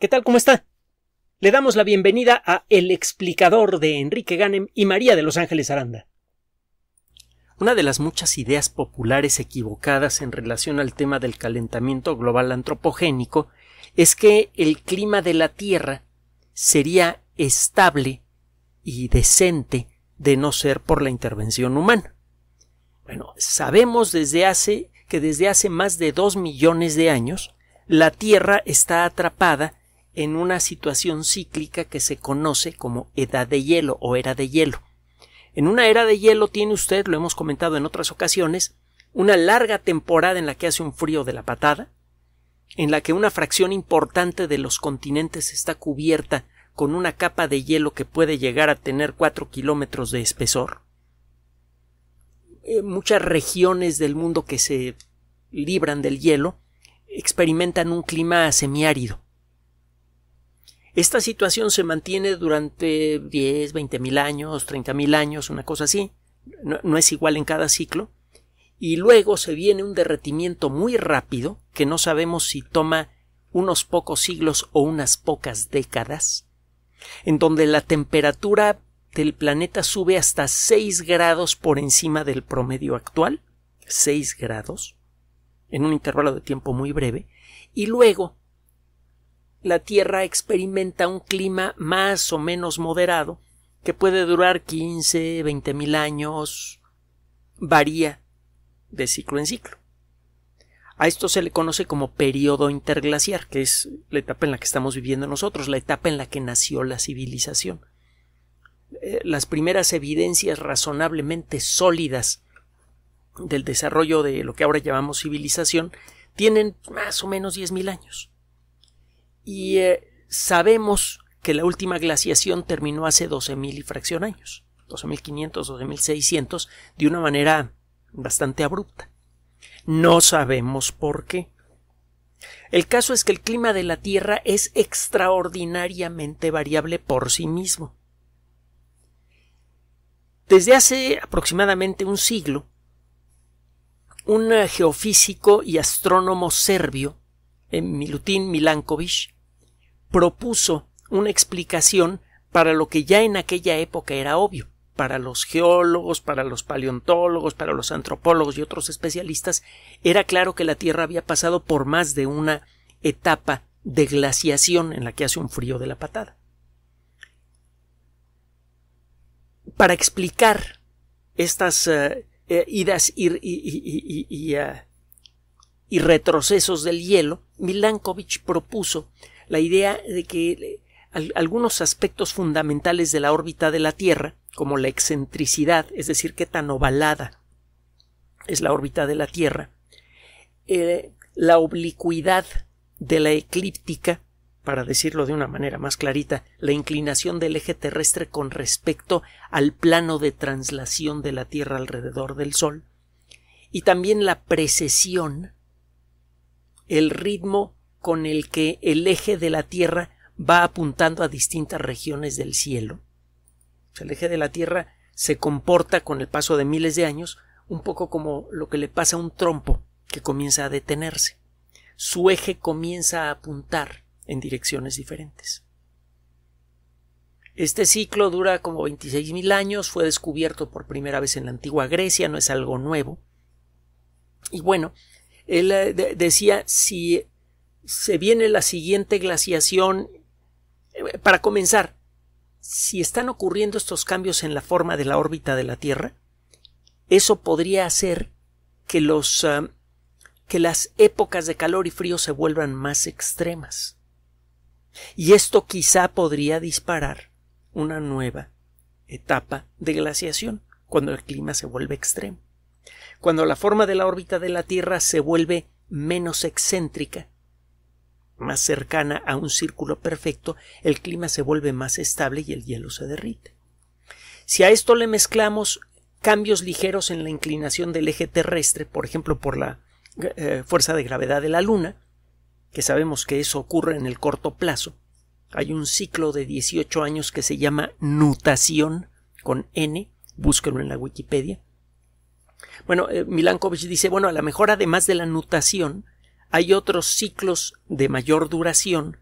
¿Qué tal? ¿Cómo está? Le damos la bienvenida a El explicador de Enrique Ganem y María de Los Ángeles Aranda. Una de las muchas ideas populares equivocadas en relación al tema del calentamiento global antropogénico es que el clima de la Tierra sería estable y decente de no ser por la intervención humana. Bueno, sabemos desde hace que desde hace más de dos millones de años la Tierra está atrapada en una situación cíclica que se conoce como edad de hielo o era de hielo. En una era de hielo tiene usted, lo hemos comentado en otras ocasiones, una larga temporada en la que hace un frío de la patada, en la que una fracción importante de los continentes está cubierta con una capa de hielo que puede llegar a tener cuatro kilómetros de espesor. Eh, muchas regiones del mundo que se libran del hielo experimentan un clima semiárido. Esta situación se mantiene durante 10, 20 mil años, 30 mil años, una cosa así. No, es igual en cada ciclo. Y luego se viene un derretimiento muy rápido, que no sabemos si toma unos pocos siglos o unas pocas décadas, en donde la temperatura del planeta sube hasta 6 grados por encima del promedio actual, 6 grados, en un intervalo de tiempo muy breve, y luego la Tierra experimenta un clima más o menos moderado que puede durar 15, 20 mil años, varía de ciclo en ciclo. A esto se le conoce como periodo interglaciar, que es la etapa en la que estamos viviendo nosotros, la etapa en la que nació la civilización. Eh, las primeras evidencias razonablemente sólidas del desarrollo de lo que ahora llamamos civilización tienen más o menos mil años y eh, sabemos que la última glaciación terminó hace 12.000 y fracción años, 12.500, 12.600, de una manera bastante abrupta. No sabemos por qué. El caso es que el clima de la Tierra es extraordinariamente variable por sí mismo. Desde hace aproximadamente un siglo, un geofísico y astrónomo serbio, eh, Milutin Milankovic, propuso una explicación para lo que ya en aquella época era obvio para los geólogos, para los paleontólogos, para los antropólogos y otros especialistas, era claro que la Tierra había pasado por más de una etapa de glaciación en la que hace un frío de la patada. Para explicar estas eh, eh, idas y, eh, y retrocesos del hielo, Milankovitch propuso la idea de que eh, algunos aspectos fundamentales de la órbita de la Tierra, como la excentricidad, es decir, qué tan ovalada es la órbita de la Tierra, eh, la oblicuidad de la eclíptica, para decirlo de una manera más clarita, la inclinación del eje terrestre con respecto al plano de translación de la Tierra alrededor del Sol, y también la precesión, el ritmo con el que el eje de la Tierra va apuntando a distintas regiones del cielo. el eje de la Tierra se comporta con el paso de miles de años un poco como lo que le pasa a un trompo que comienza a detenerse. Su eje comienza a apuntar en direcciones diferentes. Este ciclo dura como 26.000 años, fue descubierto por primera vez en la antigua Grecia, no es algo nuevo. Y bueno, él eh, decía, si se viene la siguiente glaciación. Eh, para comenzar, si están ocurriendo estos cambios en la forma de la órbita de la Tierra, eso podría hacer que los ah, que las épocas de calor y frío se vuelvan más extremas. Y esto quizá podría disparar una nueva etapa de glaciación, cuando el clima se vuelve extremo. Cuando la forma de la órbita de la Tierra se vuelve menos excéntrica más cercana a un círculo perfecto, el clima se vuelve más estable y el hielo se derrite. Si a esto le mezclamos cambios ligeros en la inclinación del eje terrestre, por ejemplo por la eh, fuerza de gravedad de la Luna, que sabemos que eso ocurre en el corto plazo, hay un ciclo de 18 años que se llama nutación con N, búsquelo en la Wikipedia. Bueno, eh, Milankovitch dice, bueno, a lo mejor además de la nutación, hay otros ciclos de mayor duración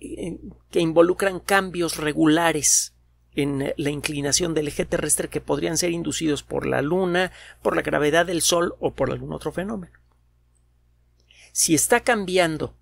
eh, que involucran cambios regulares en eh, la inclinación del eje terrestre que podrían ser inducidos por la Luna, por la gravedad del Sol o por algún otro fenómeno. Si está cambiando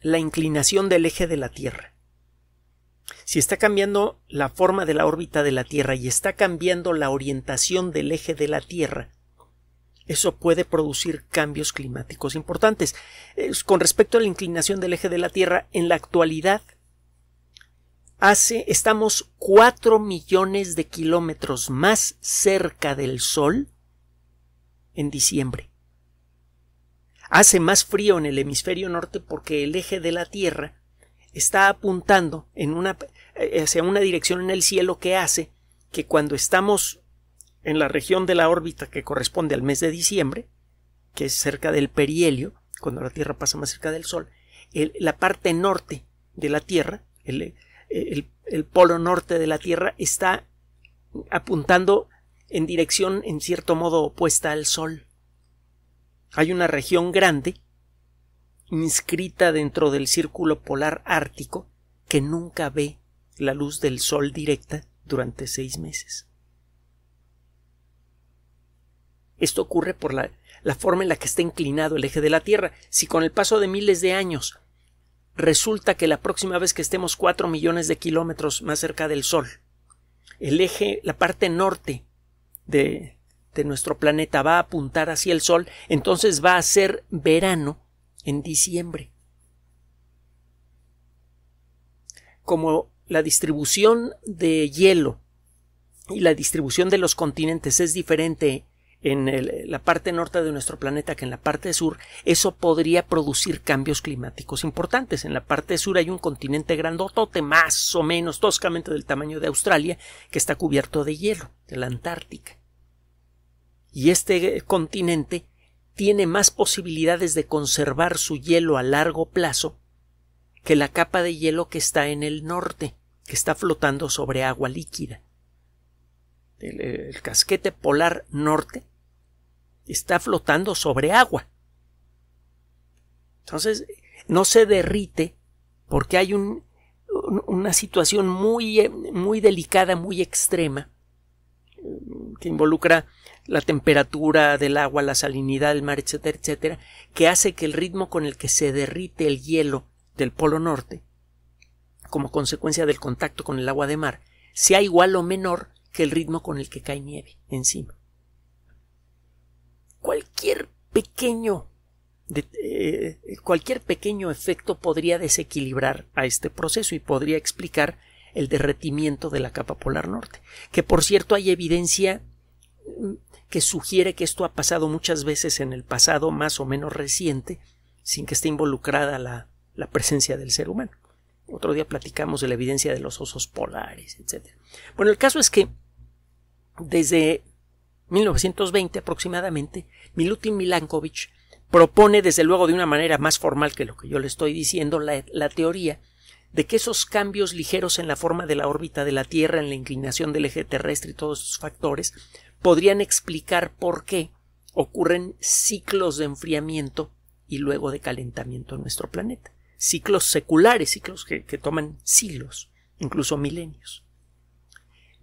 la inclinación del eje de la Tierra, si está cambiando la forma de la órbita de la Tierra y está cambiando la orientación del eje de la Tierra, eso puede producir cambios climáticos importantes. Con respecto a la inclinación del eje de la Tierra, en la actualidad hace, estamos 4 millones de kilómetros más cerca del Sol en diciembre. Hace más frío en el hemisferio norte porque el eje de la Tierra está apuntando en una, eh, hacia una dirección en el cielo que hace que cuando estamos en la región de la órbita que corresponde al mes de diciembre, que es cerca del perihelio, cuando la Tierra pasa más cerca del Sol, la parte norte de la Tierra, eh, el, polo norte de la Tierra, está apuntando en dirección, en cierto modo, opuesta al Sol. Hay una región grande, inscrita dentro del círculo polar ártico, que nunca ve la luz del Sol directa durante seis meses. Esto ocurre por la, forma en la que está inclinado el eje de la Tierra. Si con el paso de miles de años resulta que la próxima vez que estemos 4 millones de kilómetros más cerca del Sol, el eje, la parte norte de, de nuestro planeta va a apuntar hacia el Sol, entonces va a ser verano en diciembre. Como la distribución de hielo y la distribución de los continentes es diferente en la parte norte de nuestro planeta que en la parte sur, eso podría producir cambios climáticos importantes. En la parte sur hay un continente grandotote, más o menos toscamente del tamaño de Australia, que está cubierto de hielo, de la Antártica. Y este eh, continente tiene más posibilidades de conservar su hielo a largo plazo que la capa de hielo que está en el norte, que está flotando sobre agua líquida. el, eh, casquete polar norte está flotando sobre agua. Entonces, no se derrite porque hay una situación muy, eh, muy delicada, muy extrema, eh, que involucra la temperatura del agua, la salinidad del mar, etcétera, etcétera, que hace que el ritmo con el que se derrite el hielo del Polo Norte, como consecuencia del contacto con el agua de mar, sea igual o menor que el ritmo con el que cae nieve encima cualquier pequeño eh, cualquier pequeño efecto podría desequilibrar a este proceso y podría explicar el derretimiento de la capa polar norte. Que por cierto hay evidencia mm, que sugiere que esto ha pasado muchas veces en el pasado más o menos reciente, sin que esté involucrada la, la presencia del ser humano. Otro día platicamos de la evidencia de los osos polares, etc. Bueno, el caso es que desde 1920 aproximadamente, Milutin Milankovitch propone, desde luego de una manera más formal que lo que yo le estoy diciendo, la, teoría de que esos cambios ligeros en la forma de la órbita de la Tierra, en la inclinación del eje terrestre y todos esos factores, podrían explicar por qué ocurren ciclos de enfriamiento y luego de calentamiento en nuestro planeta. Ciclos seculares, ciclos que toman siglos, incluso milenios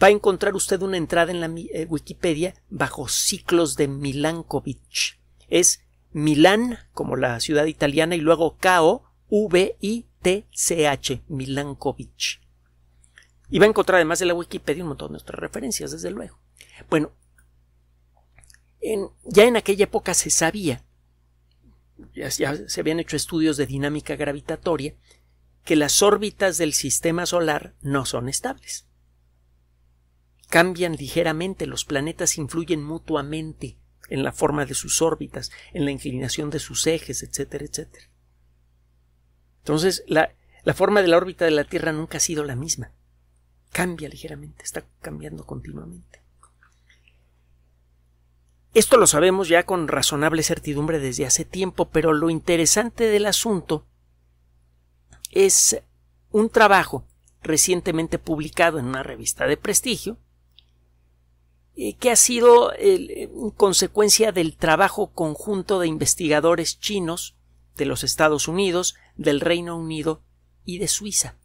va a encontrar usted una entrada en la eh, Wikipedia bajo ciclos de Milankovitch. Es Milán, como la ciudad italiana, y luego K-O-V-I-T-C-H, Milankovic. Y va a encontrar además de la Wikipedia un montón de otras referencias, desde luego. Bueno, ya en aquella época se sabía, ya se habían hecho estudios de dinámica gravitatoria, que las órbitas del sistema solar no son estables cambian ligeramente, los planetas influyen mutuamente en la forma de sus órbitas, en la inclinación de sus ejes, etcétera, etcétera. Entonces, la, la forma de la órbita de la Tierra nunca ha sido la misma. Cambia ligeramente, está cambiando continuamente. Esto lo sabemos ya con razonable certidumbre desde hace tiempo, pero lo interesante del asunto es un trabajo recientemente publicado en una revista de prestigio, eh, que ha sido eh, consecuencia del trabajo conjunto de investigadores chinos de los Estados Unidos, del Reino Unido y de Suiza.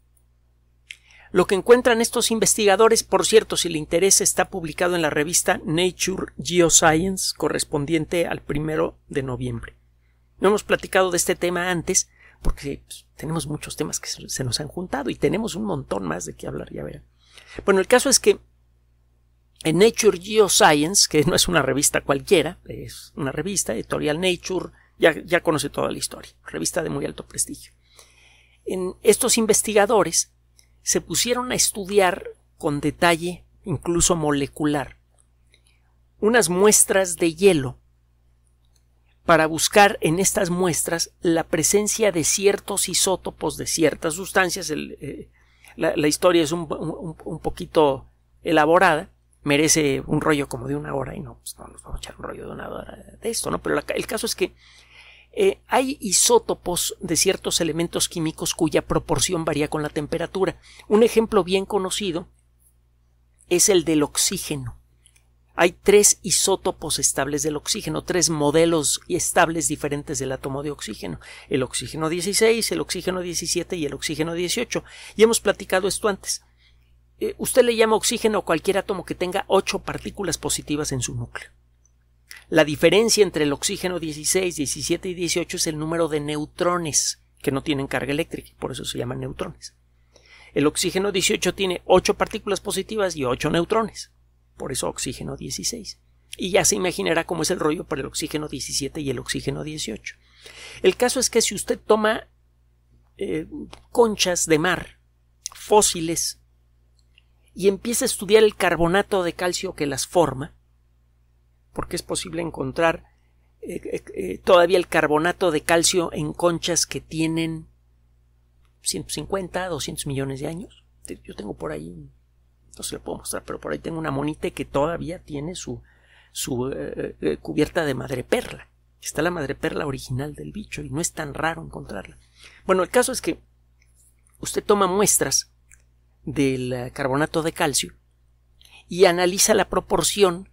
Lo que encuentran estos investigadores, por cierto, si le interesa, está publicado en la revista Nature Geoscience, correspondiente al primero de noviembre. No hemos platicado de este tema antes, porque pues, tenemos muchos temas que se nos han juntado y tenemos un montón más de qué hablar, ya verán. Bueno, el caso es que en Nature Geoscience, que no es una revista cualquiera, es una revista editorial Nature, ya, ya conoce toda la historia, revista de muy alto prestigio. En estos investigadores se pusieron a estudiar con detalle, incluso molecular, unas muestras de hielo para buscar en estas muestras la presencia de ciertos isótopos de ciertas sustancias. Eh, la, historia es un poquito elaborada, merece un rollo como de una hora y no, pues nos vamos a echar un rollo de una hora de esto, ¿no? Pero el caso es que eh, hay isótopos de ciertos elementos químicos cuya proporción varía con la temperatura. Un ejemplo bien conocido es el del oxígeno. Hay tres isótopos estables del oxígeno, tres modelos estables diferentes del átomo de oxígeno, el oxígeno 16, el oxígeno 17 y el oxígeno 18. Y hemos platicado esto antes. Eh, usted le llama oxígeno a cualquier átomo que tenga 8 partículas positivas en su núcleo. La diferencia entre el oxígeno 16, 17 y 18 es el número de neutrones que no tienen carga eléctrica, por eso se llaman neutrones. El oxígeno 18 tiene 8 partículas positivas y 8 neutrones, por eso oxígeno 16. Y ya se imaginará cómo es el rollo para el oxígeno 17 y el oxígeno 18. El caso es que si usted toma eh, conchas de mar, fósiles y empieza a estudiar el carbonato de calcio que las forma, porque es posible encontrar eh, eh, eh, todavía el carbonato de calcio en conchas que tienen 150, 200 millones de años. Yo tengo por ahí, no se lo puedo mostrar, pero por ahí tengo una monita que todavía tiene su, su cubierta de madreperla. Está la madreperla original del bicho y no es tan raro encontrarla. Bueno, el caso es que usted toma muestras del eh, carbonato de calcio y analiza la proporción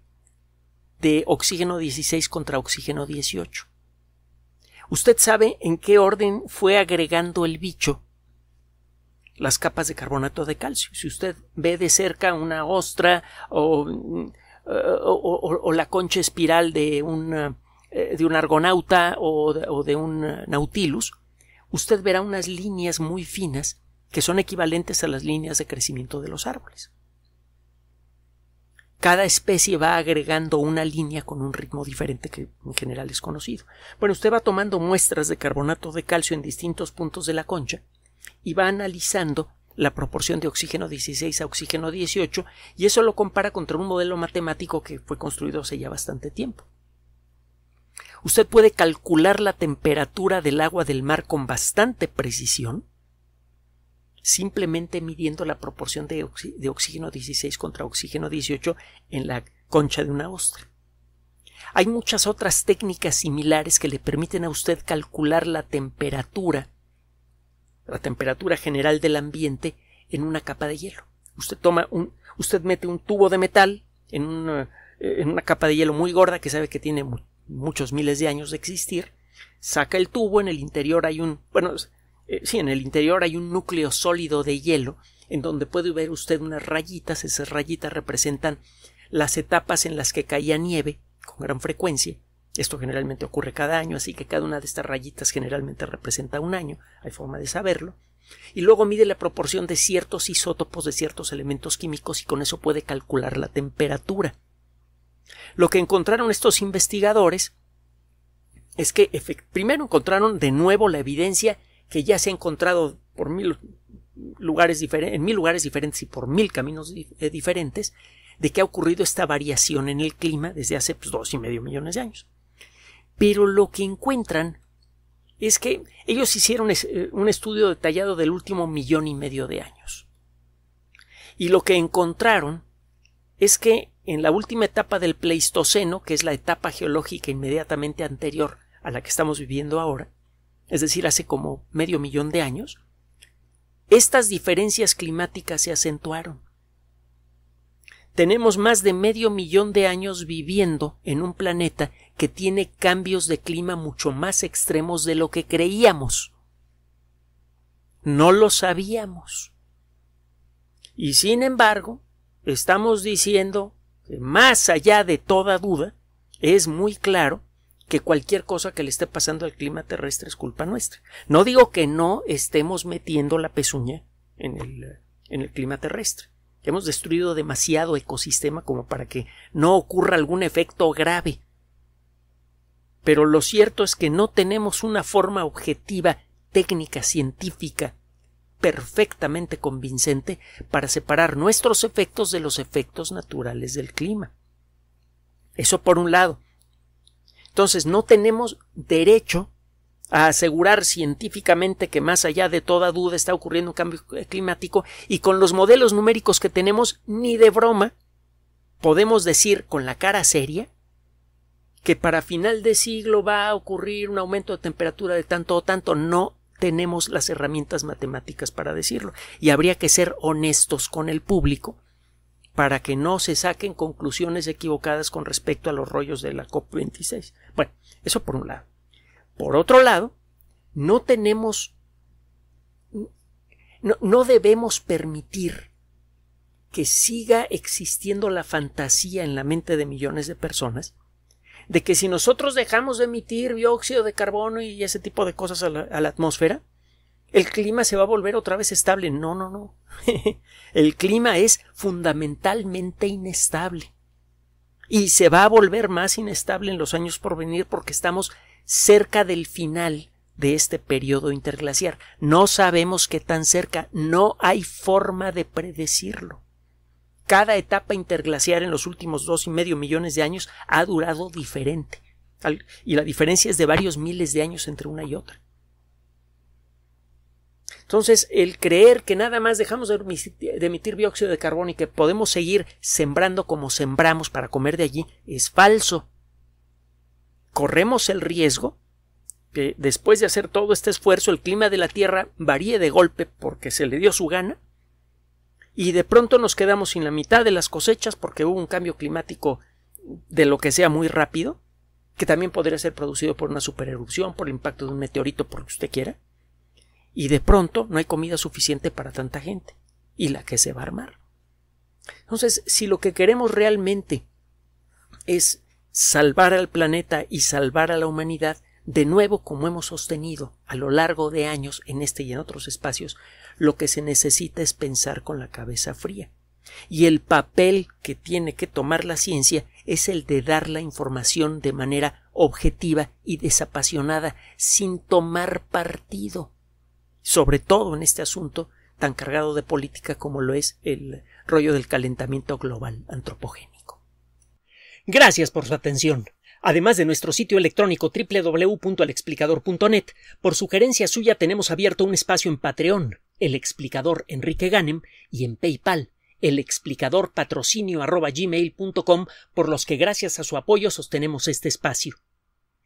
de oxígeno 16 contra oxígeno 18. Usted sabe en qué orden fue agregando el bicho las capas de carbonato de calcio. Si usted ve de cerca una ostra o, mm, eh, la concha espiral de, eh, de un argonauta o de un nautilus, usted verá unas líneas muy finas que son equivalentes a las líneas de crecimiento de los árboles. Cada especie va agregando una línea con un ritmo diferente que en general es conocido. Bueno, usted va tomando muestras de carbonato de calcio en distintos puntos de la concha y va analizando la proporción de oxígeno 16 a oxígeno 18 y eso lo compara contra un modelo matemático que fue construido hace ya bastante tiempo. Usted puede calcular la temperatura del agua del mar con bastante precisión simplemente midiendo la proporción de, oxígeno 16 contra oxígeno 18 en la concha de una ostra. Hay muchas otras técnicas similares que le permiten a usted calcular la temperatura, la temperatura general del ambiente en una capa de hielo. Usted toma un, usted mete un tubo de metal en una, capa de hielo muy gorda que sabe que tiene muchos miles de años de existir, saca el tubo, en el interior hay un, bueno, eh, sí, en el interior hay un núcleo sólido de hielo en donde puede ver usted unas rayitas, esas rayitas representan las etapas en las que caía nieve con gran frecuencia. Esto generalmente ocurre cada año, así que cada una de estas rayitas generalmente representa un año, hay forma de saberlo. Y luego mide la proporción de ciertos isótopos de ciertos elementos químicos y con eso puede calcular la temperatura. Lo que encontraron estos investigadores es que primero encontraron de nuevo la evidencia que ya se ha encontrado por mil lugares en mil lugares diferentes y por mil caminos eh, diferentes, de que ha ocurrido esta variación en el clima desde hace pues, dos y medio millones de años. Pero lo que encuentran es que ellos hicieron eh, un estudio detallado del último millón y medio de años. Y lo que encontraron es que en la última etapa del Pleistoceno, que es la etapa geológica inmediatamente anterior a la que estamos viviendo ahora, es decir, hace como medio millón de años, estas diferencias climáticas se acentuaron. Tenemos más de medio millón de años viviendo en un planeta que tiene cambios de clima mucho más extremos de lo que creíamos. No lo sabíamos. Y sin embargo, estamos diciendo que más allá de toda duda, es muy claro que cualquier cosa que le esté pasando al clima terrestre es culpa nuestra. No digo que no estemos metiendo la pezuña en el, en el clima terrestre. Hemos destruido demasiado ecosistema como para que no ocurra algún efecto grave. Pero lo cierto es que no tenemos una forma objetiva, técnica, científica, perfectamente convincente para separar nuestros efectos de los efectos naturales del clima. Eso por un lado. Entonces no tenemos derecho a asegurar científicamente que más allá de toda duda está ocurriendo un cambio climático y con los modelos numéricos que tenemos ni de broma podemos decir con la cara seria que para final de siglo va a ocurrir un aumento de temperatura de tanto o tanto. No tenemos las herramientas matemáticas para decirlo. Y habría que ser honestos con el público para que no se saquen conclusiones equivocadas con respecto a los rollos de la COP26. Bueno, eso por un lado. Por otro lado, no tenemos, no, debemos permitir que siga existiendo la fantasía en la mente de millones de personas de que si nosotros dejamos de emitir dióxido de carbono y ese tipo de cosas a la atmósfera, el clima se va a volver otra vez estable. No, no, no. el clima es fundamentalmente inestable. Y se va a volver más inestable en los años por venir porque estamos cerca del final de este periodo interglaciar. No sabemos qué tan cerca, no hay forma de predecirlo. Cada etapa interglaciar en los últimos dos y medio millones de años ha durado diferente, y la diferencia es de varios miles de años entre una y otra. Entonces, el creer que nada más dejamos de emitir, bióxido dióxido de carbono y que podemos seguir sembrando como sembramos para comer de allí es falso. Corremos el riesgo que después de hacer todo este esfuerzo el clima de la Tierra varíe de golpe porque se le dio su gana y de pronto nos quedamos sin la mitad de las cosechas porque hubo un cambio climático de lo que sea muy rápido, que también podría ser producido por una supererupción, por el impacto de un meteorito, por lo que usted quiera y de pronto no hay comida suficiente para tanta gente y la que se va a armar. Entonces, si lo que queremos realmente es salvar al planeta y salvar a la humanidad, de nuevo, como hemos sostenido a lo largo de años en este y en otros espacios, lo que se necesita es pensar con la cabeza fría. Y el papel que tiene que tomar la ciencia es el de dar la información de manera objetiva y desapasionada, sin tomar partido sobre todo en este asunto tan cargado de política como lo es el rollo del calentamiento global antropogénico. Gracias por su atención. Además de nuestro sitio electrónico www.alexplicador.net, por sugerencia suya tenemos abierto un espacio en Patreon, el explicador Enrique Ganem, y en PayPal, el explicador patrocinio por los que gracias a su apoyo sostenemos este espacio.